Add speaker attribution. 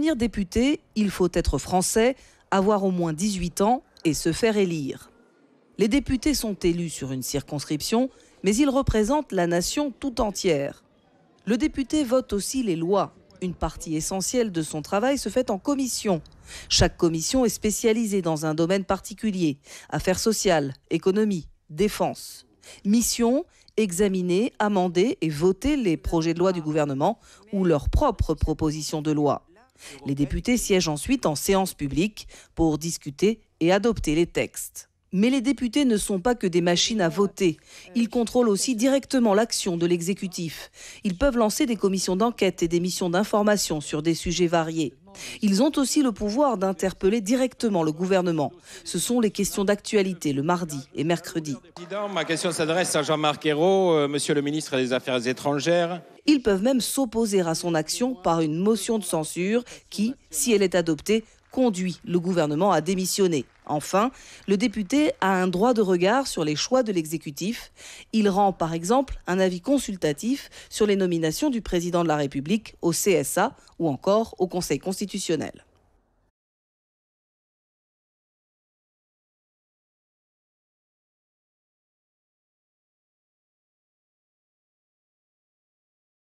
Speaker 1: devenir député, il faut être français, avoir au moins 18 ans et se faire élire. Les députés sont élus sur une circonscription, mais ils représentent la nation tout entière. Le député vote aussi les lois. Une partie essentielle de son travail se fait en commission. Chaque commission est spécialisée dans un domaine particulier affaires sociales, économie, défense. Mission examiner, amender et voter les projets de loi du gouvernement ou leurs propres propositions de loi. Les députés siègent ensuite en séance publique pour discuter et adopter les textes. Mais les députés ne sont pas que des machines à voter. Ils contrôlent aussi directement l'action de l'exécutif. Ils peuvent lancer des commissions d'enquête et des missions d'information sur des sujets variés. Ils ont aussi le pouvoir d'interpeller directement le gouvernement. Ce sont les questions d'actualité le mardi et mercredi.
Speaker 2: Ma question s'adresse à Jean-Marc Ayrault, euh, monsieur le ministre des Affaires étrangères.
Speaker 1: Ils peuvent même s'opposer à son action par une motion de censure qui, si elle est adoptée, conduit le gouvernement à démissionner. Enfin, le député a un droit de regard sur les choix de l'exécutif. Il rend par exemple un avis consultatif sur les nominations du président de la République au CSA ou encore au Conseil constitutionnel.